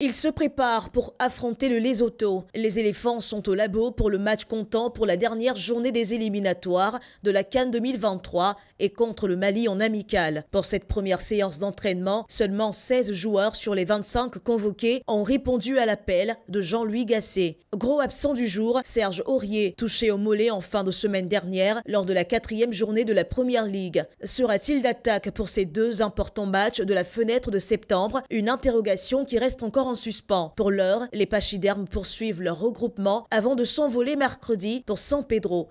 Ils se préparent pour affronter le Lesotho. Les éléphants sont au labo pour le match comptant pour la dernière journée des éliminatoires de la Cannes 2023 et contre le Mali en amical. Pour cette première séance d'entraînement, seulement 16 joueurs sur les 25 convoqués ont répondu à l'appel de Jean-Louis Gasset. Gros absent du jour, Serge Aurier, touché au mollet en fin de semaine dernière lors de la quatrième journée de la Première Ligue. Sera-t-il d'attaque pour ces deux importants matchs de la fenêtre de septembre Une interrogation qui reste encore en suspens. Pour l'heure, les pachydermes poursuivent leur regroupement avant de s'envoler mercredi pour San Pedro.